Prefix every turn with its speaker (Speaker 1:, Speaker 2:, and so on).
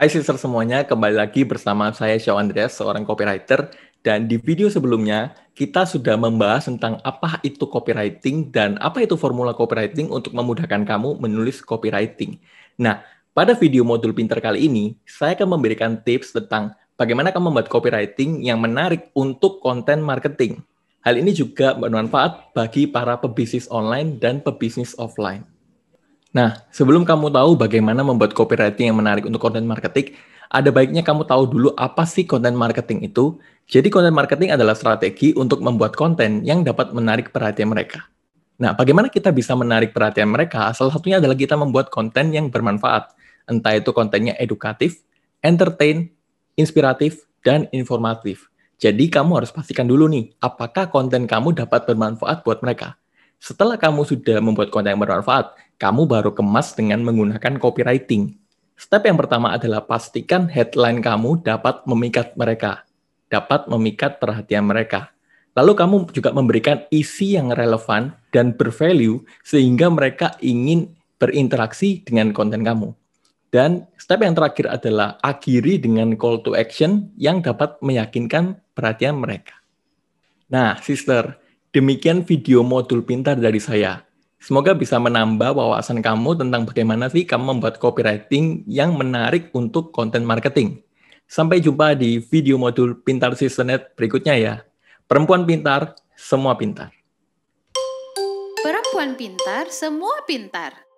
Speaker 1: Hai sister semuanya, kembali lagi bersama saya Shaw Andreas, seorang copywriter. Dan di video sebelumnya, kita sudah membahas tentang apa itu copywriting dan apa itu formula copywriting untuk memudahkan kamu menulis copywriting. Nah, pada video modul pinter kali ini, saya akan memberikan tips tentang bagaimana kamu membuat copywriting yang menarik untuk konten marketing. Hal ini juga bermanfaat bagi para pebisnis online dan pebisnis offline. Nah, sebelum kamu tahu bagaimana membuat copywriting yang menarik untuk content marketing, ada baiknya kamu tahu dulu apa sih content marketing itu. Jadi content marketing adalah strategi untuk membuat konten yang dapat menarik perhatian mereka. Nah, bagaimana kita bisa menarik perhatian mereka? Salah satunya adalah kita membuat konten yang bermanfaat. Entah itu kontennya edukatif, entertain, inspiratif, dan informatif. Jadi kamu harus pastikan dulu nih, apakah konten kamu dapat bermanfaat buat mereka. Setelah kamu sudah membuat konten yang bermanfaat, kamu baru kemas dengan menggunakan copywriting. Step yang pertama adalah pastikan headline kamu dapat memikat mereka, dapat memikat perhatian mereka. Lalu kamu juga memberikan isi yang relevan dan bervalue sehingga mereka ingin berinteraksi dengan konten kamu. Dan step yang terakhir adalah akhiri dengan call to action yang dapat meyakinkan perhatian mereka. Nah, sister, Demikian video modul pintar dari saya. Semoga bisa menambah wawasan kamu tentang bagaimana sih kamu membuat copywriting yang menarik untuk konten marketing. Sampai jumpa di video modul Pintar seasonet berikutnya ya. Perempuan pintar, semua pintar. Perempuan pintar, semua pintar.